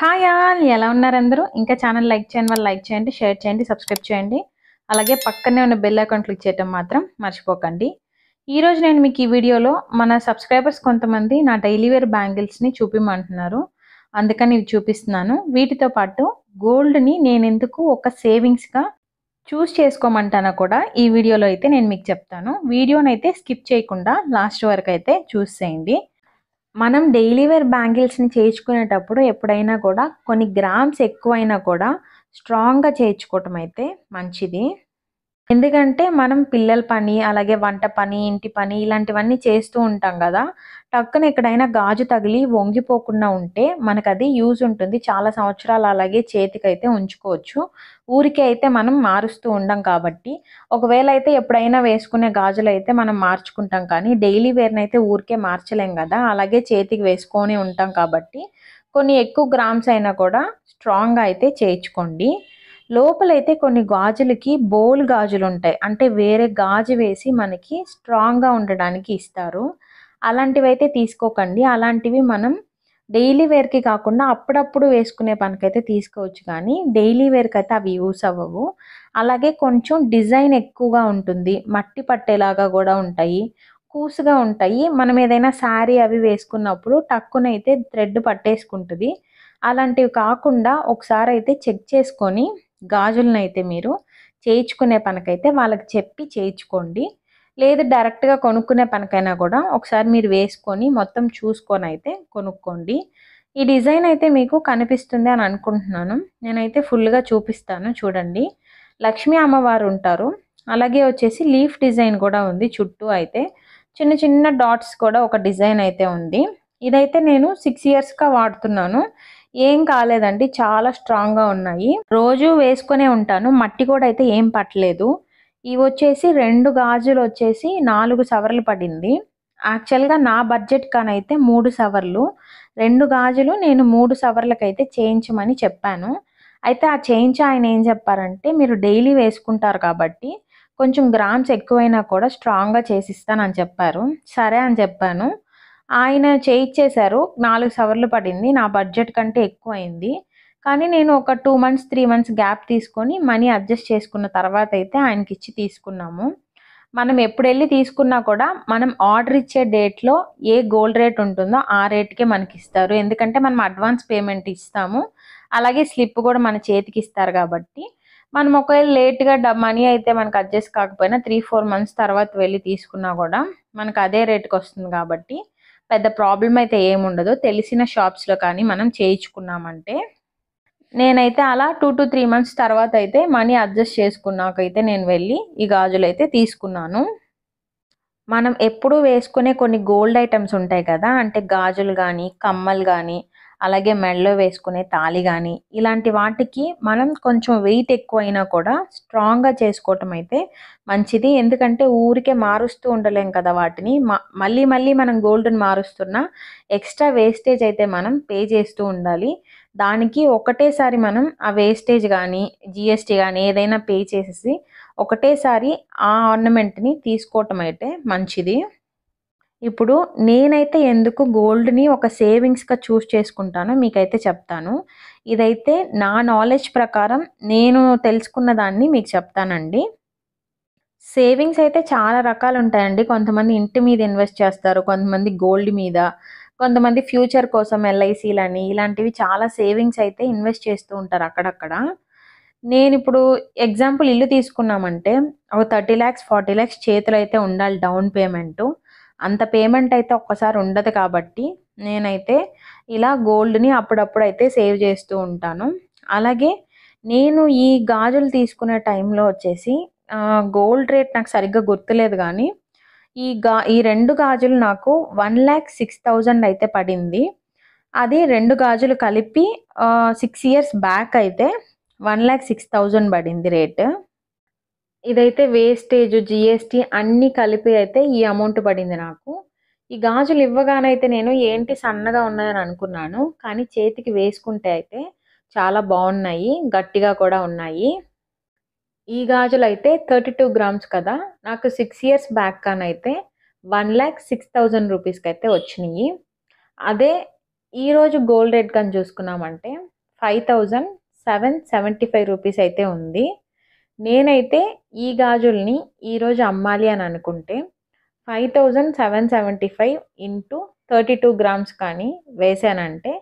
Hi all ఎలా ఉన్నారు అందరూ ఇంకా ఛానల్ లైక్ చేయని వాళ్ళు లైక్ చేయండి షేర్ చేయండి సబ్స్క్రైబ్ చేయండి అలాగే పక్కనే ఉన్న బెల్ అకౌంట్ క్లిక్ చేయటం మాత్రం మర్చిపోకండి ఈరోజు నేను మీకు ఈ వీడియోలో మన సబ్స్క్రైబర్స్ కొంతమంది నా డైలీ వేర్ బ్యాంగిల్స్ని చూపిమంటున్నారు అందుకని ఇవి చూపిస్తున్నాను వీటితో పాటు గోల్డ్ని నేను ఎందుకు ఒక సేవింగ్స్గా చూస్ చేసుకోమంటానో కూడా ఈ వీడియోలో అయితే నేను మీకు చెప్తాను వీడియోనైతే స్కిప్ చేయకుండా లాస్ట్ వరకు అయితే చూస్ చేయండి మనం డైలీ వేర్ బ్యాంగిల్స్ని చేయించుకునేటప్పుడు ఎప్పుడైనా కూడా కొన్ని గ్రామ్స్ ఎక్కువైనా కూడా స్ట్రాంగ్గా చేయించుకోవటం అయితే మంచిది ఎందుకంటే మనం పిల్లల పని అలాగే వంట పని ఇంటి పని ఇలాంటివన్నీ చేస్తూ ఉంటాం కదా టక్కున ఎక్కడైనా గాజు తగిలి వంగిపోకుండా ఉంటే మనకు అది యూజ్ ఉంటుంది చాలా సంవత్సరాలు అలాగే చేతికైతే ఉంచుకోవచ్చు ఊరికే అయితే మనం మారుస్తూ ఉండం కాబట్టి ఒకవేళ అయితే ఎప్పుడైనా వేసుకునే గాజులు అయితే మనం మార్చుకుంటాం కానీ డైలీ వేర్ని అయితే ఊరికే మార్చలేం కదా అలాగే చేతికి వేసుకొని ఉంటాం కాబట్టి కొన్ని ఎక్కువ గ్రామ్స్ అయినా కూడా స్ట్రాంగ్గా అయితే చేయించుకోండి లోపలైతే కొన్ని గాజులకి బోల్ గాజులు ఉంటాయి అంటే వేరే గాజు వేసి మనకి స్ట్రాంగ్గా ఉండడానికి ఇస్తారు అలాంటివి అయితే తీసుకోకండి అలాంటివి మనం డైలీ వేర్కి కాకుండా అప్పుడప్పుడు వేసుకునే పనికైతే తీసుకోవచ్చు కానీ డైలీ వేర్కి అయితే అవి యూస్ అవ్వవు అలాగే కొంచెం డిజైన్ ఎక్కువగా ఉంటుంది మట్టి పట్టేలాగా కూడా ఉంటాయి కూసుగా ఉంటాయి మనం ఏదైనా శారీ అవి వేసుకున్నప్పుడు టక్కునైతే థ్రెడ్ పట్టేసుకుంటుంది అలాంటివి కాకుండా ఒకసారి అయితే చెక్ చేసుకొని గాజులను అయితే మీరు చేయించుకునే పనికైతే వాళ్ళకి చెప్పి చేయించుకోండి లేదు డైరెక్ట్గా కొనుక్కునే పనికైనా కూడా ఒకసారి మీరు వేసుకొని మొత్తం చూసుకొని అయితే కొనుక్కోండి ఈ డిజైన్ అయితే మీకు కనిపిస్తుంది అని అనుకుంటున్నాను నేనైతే ఫుల్గా చూపిస్తాను చూడండి లక్ష్మీ అమ్మవారు ఉంటారు అలాగే వచ్చేసి లీఫ్ డిజైన్ కూడా ఉంది చుట్టూ అయితే చిన్న చిన్న డాట్స్ కూడా ఒక డిజైన్ అయితే ఉంది ఇదైతే నేను సిక్స్ ఇయర్స్గా వాడుతున్నాను ఏం కాలేదండి చాలా స్ట్రాంగ్గా ఉన్నాయి రోజు వేసుకునే ఉంటాను మట్టి కూడా అయితే ఏం పట్టలేదు ఇవి వచ్చేసి రెండు గాజులు వచ్చేసి నాలుగు సవర్లు పడింది యాక్చువల్గా నా బడ్జెట్ కానైతే మూడు సవర్లు రెండు గాజులు నేను మూడు సవర్లకైతే చేయించమని చెప్పాను అయితే ఆ చేయించి ఆయన ఏం చెప్పారంటే మీరు డైలీ వేసుకుంటారు కాబట్టి కొంచెం గ్రామ్స్ ఎక్కువైనా కూడా స్ట్రాంగ్గా చేసిస్తానని చెప్పారు సరే అని చెప్పాను ఆయన చేయించేశారు నాలుగు సవర్లు పడింది నా బడ్జెట్ కంటే ఎక్కువ అయింది కానీ నేను ఒక two months three months gap తీసుకొని మనీ అడ్జస్ట్ చేసుకున్న తర్వాత అయితే ఆయనకి ఇచ్చి తీసుకున్నాము మనం ఎప్పుడు వెళ్ళి తీసుకున్నా కూడా మనం ఆర్డర్ ఇచ్చే డేట్లో ఏ గోల్డ్ రేట్ ఉంటుందో ఆ రేట్కే మనకి ఇస్తారు ఎందుకంటే మనం అడ్వాన్స్ పేమెంట్ ఇస్తాము అలాగే స్లిప్ కూడా మన చేతికి ఇస్తారు కాబట్టి మనం ఒకవేళ లేట్గా డ మనీ అయితే మనకు అడ్జస్ట్ కాకపోయినా త్రీ ఫోర్ మంత్స్ తర్వాత వెళ్ళి తీసుకున్నా కూడా మనకు అదే రేట్కి వస్తుంది కాబట్టి పెద్ద ప్రాబ్లం అయితే ఏముండదు తెలిసిన షాప్స్లో కానీ మనం చేయించుకున్నామంటే నేనైతే అలా టూ టు త్రీ మంత్స్ తర్వాత అయితే మనీ అడ్జస్ట్ చేసుకున్నాకైతే నేను వెళ్ళి ఈ గాజులు అయితే తీసుకున్నాను మనం ఎప్పుడు వేసుకునే కొన్ని గోల్డ్ ఐటమ్స్ ఉంటాయి కదా అంటే గాజులు కానీ కమ్మలు కానీ అలాగే మెడలో వేసుకునే తాళి కానీ ఇలాంటి వాటికి మనం కొంచెం వెయిట్ ఎక్కువైనా కూడా స్ట్రాంగ్గా చేసుకోవటం అయితే మంచిది ఎందుకంటే ఊరికే మారుస్తూ ఉండలేం కదా వాటిని మళ్ళీ మళ్ళీ మనం గోల్డ్ని మారుస్తున్నా ఎక్స్ట్రా వేస్టేజ్ అయితే మనం పే చేస్తూ ఉండాలి దానికి ఒకటేసారి మనం ఆ వేస్టేజ్ కానీ జిఎస్టీ కానీ ఏదైనా పే చేసేసి ఒకటేసారి ఆ ఆర్నమెంట్ని తీసుకోవటం అయితే మంచిది ఇప్పుడు నేనైతే ఎందుకు గోల్డ్ని ఒక సేవింగ్స్గా చూస్ చేసుకుంటానో మీకైతే చెప్తాను ఇదైతే నా నాలెడ్జ్ ప్రకారం నేను తెలుసుకున్న దాన్ని మీకు చెప్తానండి సేవింగ్స్ అయితే చాలా రకాలు ఉంటాయండి కొంతమంది ఇంటి మీద ఇన్వెస్ట్ చేస్తారు కొంతమంది గోల్డ్ మీద కొంతమంది ఫ్యూచర్ కోసం ఎల్ఐసీలని ఇలాంటివి చాలా సేవింగ్స్ అయితే ఇన్వెస్ట్ చేస్తూ ఉంటారు అక్కడక్కడ నేను ఇప్పుడు ఎగ్జాంపుల్ ఇల్లు తీసుకున్నామంటే ఒక థర్టీ ల్యాక్స్ ఫార్టీ ల్యాక్స్ చేతులు అయితే ఉండాలి డౌన్ పేమెంటు అంత పేమెంట్ అయితే ఒక్కసారి ఉండదు కాబట్టి నేనైతే ఇలా గోల్డ్ని అప్పుడప్పుడు అయితే సేవ్ చేస్తూ ఉంటాను అలాగే నేను ఈ గాజులు తీసుకునే టైంలో వచ్చేసి గోల్డ్ రేట్ నాకు సరిగ్గా గుర్తులేదు కానీ ఈ గా ఈ రెండు గాజులు నాకు వన్ ల్యాక్ సిక్స్ థౌజండ్ అయితే పడింది అది రెండు గాజులు కలిపి సిక్స్ ఇయర్స్ బ్యాక్ అయితే వన్ ల్యాక్ సిక్స్ థౌజండ్ పడింది రేటు ఇదైతే వేస్టేజ్ జిఎస్టీ అన్నీ కలిపి అయితే ఈ అమౌంట్ పడింది నాకు ఈ గాజులు ఇవ్వగానైతే నేను ఏంటి సన్నగా ఉన్నాయని అనుకున్నాను కానీ చేతికి వేసుకుంటే అయితే చాలా బాగున్నాయి గట్టిగా కూడా ఉన్నాయి ఈ గాజులు అయితే థర్టీ టూ గ్రామ్స్ కదా నాకు సిక్స్ ఇయర్స్ బ్యాక్ కానైతే వన్ ల్యాక్ సిక్స్ థౌజండ్ రూపీస్కి అయితే వచ్చినాయి అదే ఈరోజు గోల్డ్ రేట్ కానీ చూసుకున్నామంటే five thousand seven seventy five rupees అయితే ఉంది నేనైతే ఈ గాజుల్ని ఈరోజు అమ్మాలి అని అనుకుంటే five thousand seven seventy five into thirty two grams కానీ వేసానంటే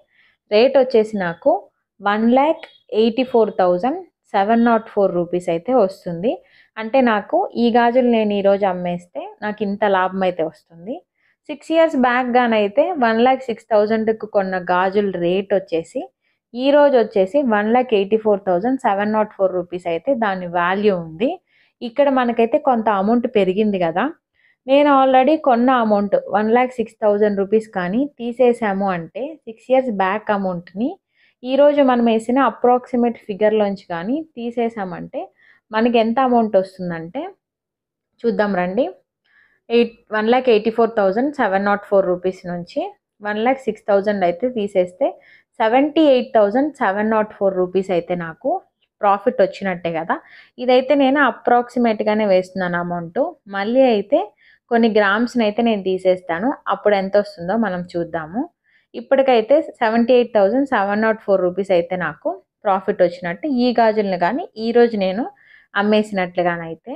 రేట్ వచ్చేసి నాకు one lakh eighty four thousand seven naught four rupees అయితే వస్తుంది అంటే నాకు ఈ గాజులు నేను ఈరోజు అమ్మేస్తే నాకు ఇంత లాభం అయితే వస్తుంది సిక్స్ ఇయర్స్ బ్యాక్ గానైతే వన్ ల్యాక్ సిక్స్ థౌజండ్కు కొన్న గాజుల రేట్ వచ్చేసి ఈ రోజు వచ్చేసి one lakh eighty four thousand seven naught four rupees అయితే దాని వాల్యూ ఉంది ఇక్కడ మనకైతే కొంత అమౌంట్ పెరిగింది కదా నేను ఆల్రెడీ కొన్న amount one lakh six thousand rupees కానీ తీసేసాము అంటే సిక్స్ ఇయర్స్ బ్యాక్ అమౌంట్ని ఈరోజు మనం వేసిన అప్రాక్సిమేట్ ఫిగర్లోంచి కానీ తీసేసామంటే మనకి ఎంత అమౌంట్ వస్తుందంటే చూద్దాం రండి eight one lakh eighty four thousand seven naught four rupees నుంచి వన్ ల్యాక్ సిక్స్ థౌజండ్ అయితే తీసేస్తే seventy eight thousand seven naught four rupees అయితే నాకు ప్రాఫిట్ వచ్చినట్టే కదా ఇదైతే నేను అప్రాక్సిమేట్గానే వేస్తున్నాను అమౌంట్ మళ్ళీ అయితే కొన్ని గ్రామ్స్ని అయితే నేను తీసేస్తాను అప్పుడు ఎంత వస్తుందో మనం చూద్దాము ఇప్పటికైతే seventy eight thousand seven naught four rupees అయితే నాకు ప్రాఫిట్ వచ్చినట్టు ఈ గాజులను కానీ ఈరోజు నేను అమ్మేసినట్లుగానైతే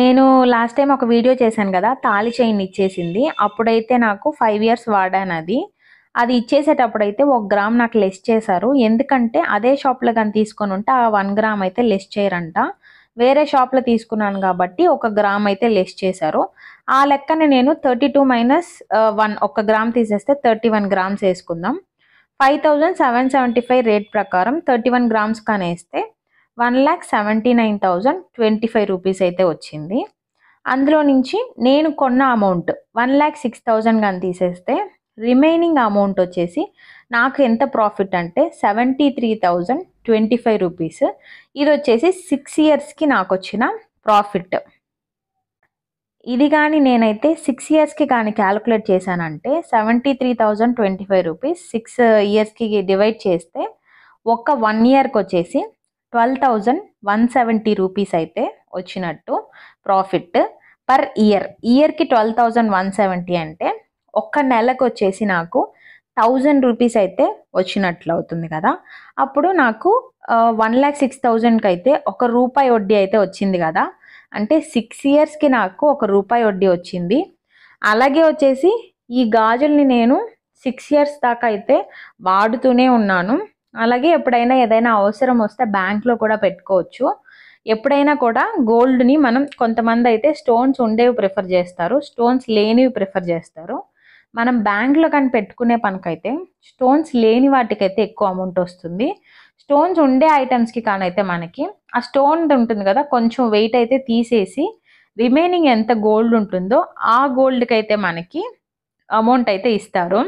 నేను లాస్ట్ టైం ఒక వీడియో చేశాను కదా తాళి చైన్ ఇచ్చేసింది అప్పుడైతే నాకు ఫైవ్ ఇయర్స్ వాడాను అది అది ఇచ్చేసేటప్పుడు అయితే ఒక గ్రామ్ నాకు లెస్ చేశారు ఎందుకంటే అదే షాప్లో కానీ తీసుకొని ఉంటే ఆ వన్ గ్రామ్ అయితే లెస్ చేయరంట వేరే షాప్లో తీసుకున్నాను కాబట్టి ఒక గ్రామ్ అయితే లెస్ చేశారు ఆ లెక్కన నేను థర్టీ టూ మైనస్ వన్ ఒక గ్రామ్ తీసేస్తే థర్టీ వన్ గ్రామ్స్ వేసుకుందాం five thousand seven seventy five rate ప్రకారం థర్టీ వన్ గ్రామ్స్ కానీ వేస్తే one lakh seventy nine thousand twenty five rupees అయితే వచ్చింది అందులో నుంచి నేను కొన్న amount one lakh six thousand కానీ తీసేస్తే రిమైనింగ్ అమౌంట్ వచ్చేసి నాకు ఎంత ప్రాఫిట్ అంటే seventy three thousand twenty five rupees ఇది వచ్చేసి సిక్స్ ఇయర్స్కి నాకు వచ్చిన ప్రాఫిట్ ఇది కానీ నేనైతే సిక్స్ ఇయర్స్కి కానీ క్యాలిక్యులేట్ చేశానంటే seventy three thousand twenty five rupees six ఇయర్స్కి డివైడ్ చేస్తే ఒక్క వన్ ఇయర్కి వచ్చేసి twelve thousand one seventy rupees అయితే వచ్చినట్టు ప్రాఫిట్ పర్ ఇయర్ ఇయర్కి ట్వెల్వ్ థౌజండ్ వన్ సెవెంటీ అంటే ఒక్క నెలకు వచ్చేసి నాకు థౌజండ్ రూపీస్ అయితే వచ్చినట్లు అవుతుంది కదా అప్పుడు నాకు వన్ ల్యాక్ సిక్స్ థౌజండ్కి అయితే ఒక రూపాయి వడ్డీ అయితే వచ్చింది కదా అంటే సిక్స్ ఇయర్స్కి నాకు ఒక రూపాయి వడ్డీ వచ్చింది అలాగే వచ్చేసి ఈ గాజుల్ని నేను సిక్స్ ఇయర్స్ దాకా అయితే వాడుతూనే ఉన్నాను అలాగే ఎప్పుడైనా ఏదైనా అవసరం వస్తే బ్యాంక్లో కూడా పెట్టుకోవచ్చు ఎప్పుడైనా కూడా గోల్డ్ని మనం కొంతమంది అయితే స్టోన్స్ ఉండేవి ప్రిఫర్ చేస్తారు స్టోన్స్ లేనివి ప్రిఫర్ చేస్తారు మనం బ్యాంక్లో కానీ పెట్టుకునే పనికైతే స్టోన్స్ లేని వాటికైతే ఎక్కువ అమౌంట్ వస్తుంది స్టోన్స్ ఉండే ఐటమ్స్కి కానైతే మనకి ఆ స్టోన్ ఉంటుంది కదా కొంచెం వెయిట్ అయితే తీసేసి రిమైనింగ్ ఎంత గోల్డ్ ఉంటుందో ఆ గోల్డ్కి అయితే మనకి అమౌంట్ అయితే ఇస్తారు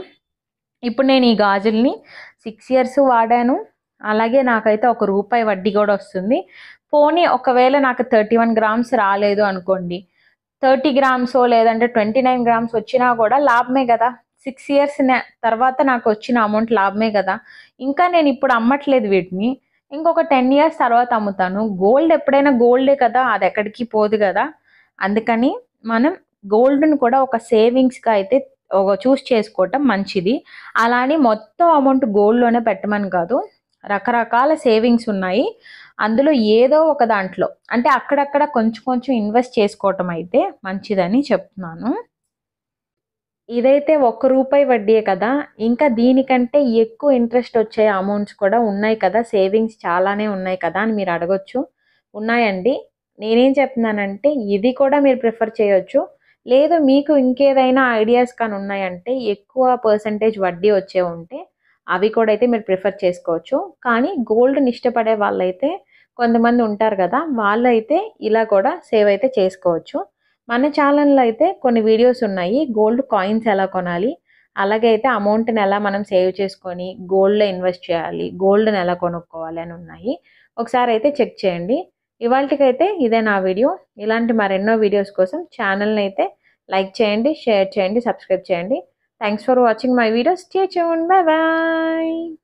ఇప్పుడు నేను ఈ గాజుల్ని సిక్స్ ఇయర్స్ వాడాను అలాగే నాకైతే ఒక రూపాయి వడ్డీ కూడా వస్తుంది పోనీ ఒకవేళ నాకు థర్టీ వన్ గ్రామ్స్ రాలేదు అనుకోండి థర్టీ గ్రామ్స్ లేదంటే ట్వంటీ నైన్ గ్రామ్స్ వచ్చినా కూడా లాభమే కదా సిక్స్ ఇయర్స్ తర్వాత నాకు వచ్చిన అమౌంట్ లాభమే కదా ఇంకా నేను ఇప్పుడు అమ్మట్లేదు వీటిని ఇంకొక టెన్ ఇయర్స్ తర్వాత అమ్ముతాను గోల్డ్ ఎప్పుడైనా గోల్డే కదా అది ఎక్కడికి పోదు కదా అందుకని మనం గోల్డ్ను కూడా ఒక సేవింగ్స్గా అయితే ఒక చూస్ చేసుకోవటం మంచిది అలానే మొత్తం అమౌంట్ గోల్డ్లోనే పెట్టమని కాదు రకరకాల సేవింగ్స్ ఉన్నాయి అందులో ఏదో ఒక దాంట్లో అంటే అక్కడక్కడ కొంచెం కొంచెం ఇన్వెస్ట్ చేసుకోవటం అయితే మంచిదని చెప్తున్నాను ఇదైతే ఒక్క రూపాయి వడ్డీయే కదా ఇంకా దీనికంటే ఎక్కువ ఇంట్రెస్ట్ వచ్చే అమౌంట్స్ కూడా ఉన్నాయి కదా సేవింగ్స్ చాలానే ఉన్నాయి కదా అని మీరు అడగొచ్చు ఉన్నాయండి నేనేం చెప్తున్నానంటే ఇది కూడా మీరు ప్రిఫర్ చేయొచ్చు లేదు మీకు ఇంకేదైనా ఐడియాస్ కానీ ఉన్నాయంటే ఎక్కువ పర్సంటేజ్ వడ్డీ వచ్చే ఉంటే అవి కూడా అయితే మీరు ప్రిఫర్ చేసుకోవచ్చు కానీ గోల్డ్ని ఇష్టపడే వాళ్ళైతే కొంతమంది ఉంటారు కదా వాళ్ళైతే ఇలా కూడా సేవ్ అయితే చేసుకోవచ్చు మన ఛానల్లో అయితే కొన్ని వీడియోస్ ఉన్నాయి గోల్డ్ కాయిన్స్ ఎలా కొనాలి అలాగే అయితే అమౌంట్ని ఎలా మనం సేవ్ చేసుకొని గోల్డ్లో ఇన్వెస్ట్ చేయాలి గోల్డ్ని ఎలా కొనుక్కోవాలి అని ఉన్నాయి ఒకసారి అయితే చెక్ చేయండి ఇవాళకైతే ఇదే నా వీడియో ఇలాంటి మరెన్నో వీడియోస్ కోసం ఛానల్ని అయితే లైక్ చేయండి షేర్ చేయండి సబ్స్క్రైబ్ చేయండి Thanks for watching my video. Stay tuned. Bye bye.